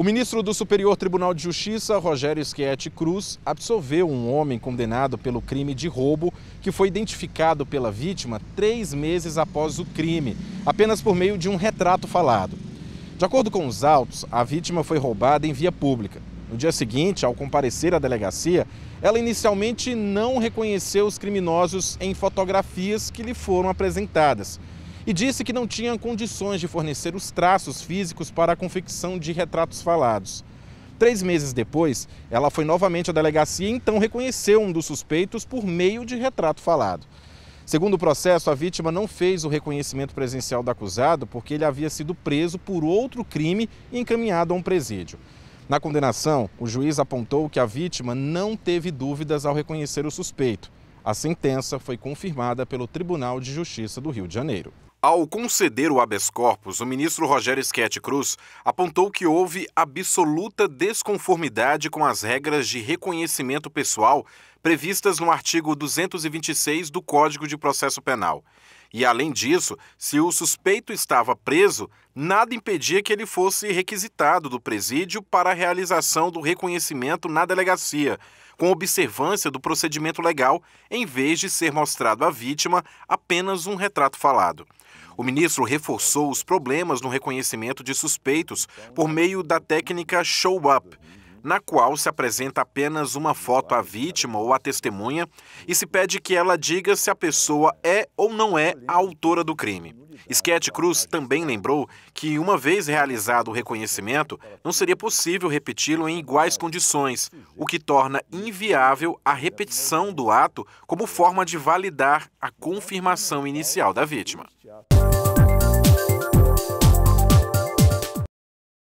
O ministro do Superior Tribunal de Justiça, Rogério Schietti Cruz, absolveu um homem condenado pelo crime de roubo que foi identificado pela vítima três meses após o crime, apenas por meio de um retrato falado. De acordo com os autos, a vítima foi roubada em via pública. No dia seguinte, ao comparecer à delegacia, ela inicialmente não reconheceu os criminosos em fotografias que lhe foram apresentadas e disse que não tinha condições de fornecer os traços físicos para a confecção de retratos falados. Três meses depois, ela foi novamente à delegacia e então reconheceu um dos suspeitos por meio de retrato falado. Segundo o processo, a vítima não fez o reconhecimento presencial do acusado porque ele havia sido preso por outro crime e encaminhado a um presídio. Na condenação, o juiz apontou que a vítima não teve dúvidas ao reconhecer o suspeito. A sentença foi confirmada pelo Tribunal de Justiça do Rio de Janeiro. Ao conceder o habeas corpus, o ministro Rogério Schetti Cruz apontou que houve absoluta desconformidade com as regras de reconhecimento pessoal previstas no artigo 226 do Código de Processo Penal. E além disso, se o suspeito estava preso, nada impedia que ele fosse requisitado do presídio para a realização do reconhecimento na delegacia, com observância do procedimento legal, em vez de ser mostrado à vítima apenas um retrato falado. O ministro reforçou os problemas no reconhecimento de suspeitos por meio da técnica show-up, na qual se apresenta apenas uma foto à vítima ou à testemunha e se pede que ela diga se a pessoa é ou não é a autora do crime. Sketch Cruz também lembrou que, uma vez realizado o reconhecimento, não seria possível repeti-lo em iguais condições, o que torna inviável a repetição do ato como forma de validar a confirmação inicial da vítima.